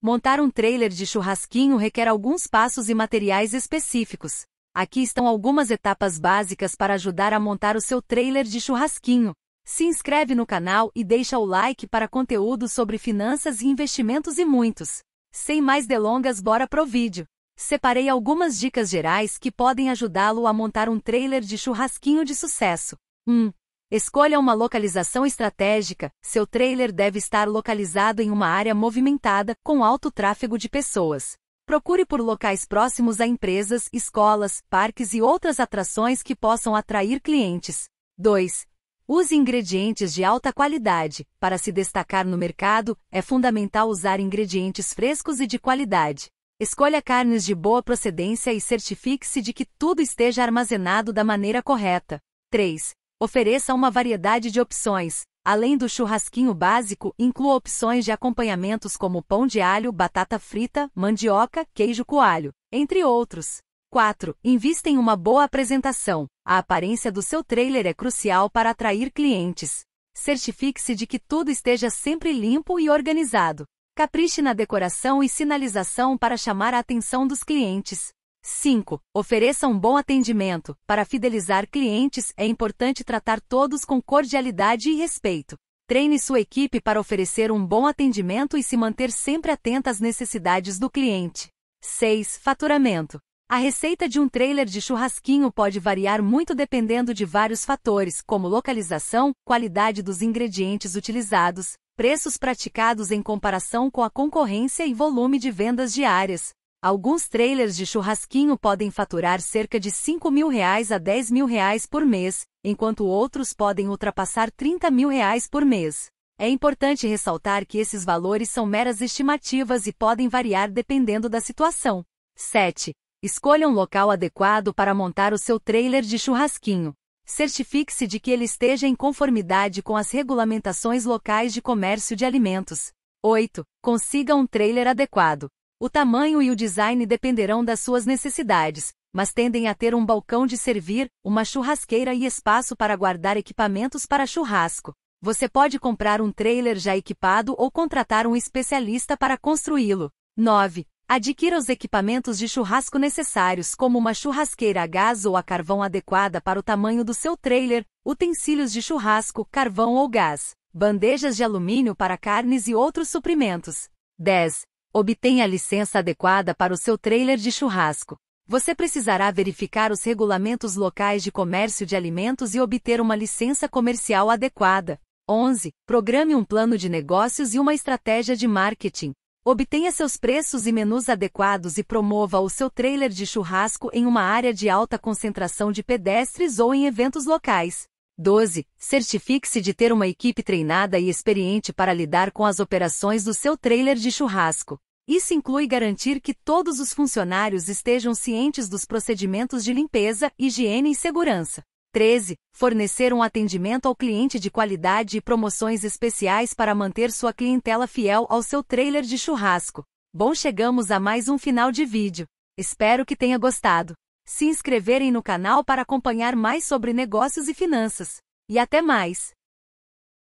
Montar um trailer de churrasquinho requer alguns passos e materiais específicos. Aqui estão algumas etapas básicas para ajudar a montar o seu trailer de churrasquinho. Se inscreve no canal e deixa o like para conteúdo sobre finanças e investimentos e muitos. Sem mais delongas, bora pro vídeo. Separei algumas dicas gerais que podem ajudá-lo a montar um trailer de churrasquinho de sucesso. 1. Escolha uma localização estratégica, seu trailer deve estar localizado em uma área movimentada, com alto tráfego de pessoas. Procure por locais próximos a empresas, escolas, parques e outras atrações que possam atrair clientes. 2. Use ingredientes de alta qualidade. Para se destacar no mercado, é fundamental usar ingredientes frescos e de qualidade. Escolha carnes de boa procedência e certifique-se de que tudo esteja armazenado da maneira correta. 3. Ofereça uma variedade de opções. Além do churrasquinho básico, inclua opções de acompanhamentos como pão de alho, batata frita, mandioca, queijo coalho, entre outros. 4. Invista em uma boa apresentação. A aparência do seu trailer é crucial para atrair clientes. Certifique-se de que tudo esteja sempre limpo e organizado. Capriche na decoração e sinalização para chamar a atenção dos clientes. 5. Ofereça um bom atendimento. Para fidelizar clientes, é importante tratar todos com cordialidade e respeito. Treine sua equipe para oferecer um bom atendimento e se manter sempre atenta às necessidades do cliente. 6. Faturamento. A receita de um trailer de churrasquinho pode variar muito dependendo de vários fatores, como localização, qualidade dos ingredientes utilizados, preços praticados em comparação com a concorrência e volume de vendas diárias. Alguns trailers de churrasquinho podem faturar cerca de 5 mil reais a 10 mil reais por mês, enquanto outros podem ultrapassar 30 mil reais por mês. É importante ressaltar que esses valores são meras estimativas e podem variar dependendo da situação. 7. Escolha um local adequado para montar o seu trailer de churrasquinho. Certifique-se de que ele esteja em conformidade com as regulamentações locais de comércio de alimentos. 8. Consiga um trailer adequado. O tamanho e o design dependerão das suas necessidades, mas tendem a ter um balcão de servir, uma churrasqueira e espaço para guardar equipamentos para churrasco. Você pode comprar um trailer já equipado ou contratar um especialista para construí-lo. 9. Adquira os equipamentos de churrasco necessários, como uma churrasqueira a gás ou a carvão adequada para o tamanho do seu trailer, utensílios de churrasco, carvão ou gás, bandejas de alumínio para carnes e outros suprimentos. 10 obtenha a licença adequada para o seu trailer de churrasco. Você precisará verificar os regulamentos locais de comércio de alimentos e obter uma licença comercial adequada. 11. Programe um plano de negócios e uma estratégia de marketing. Obtenha seus preços e menus adequados e promova o seu trailer de churrasco em uma área de alta concentração de pedestres ou em eventos locais. 12. Certifique-se de ter uma equipe treinada e experiente para lidar com as operações do seu trailer de churrasco. Isso inclui garantir que todos os funcionários estejam cientes dos procedimentos de limpeza, higiene e segurança. 13. Fornecer um atendimento ao cliente de qualidade e promoções especiais para manter sua clientela fiel ao seu trailer de churrasco. Bom, chegamos a mais um final de vídeo. Espero que tenha gostado. Se inscreverem no canal para acompanhar mais sobre negócios e finanças. E até mais!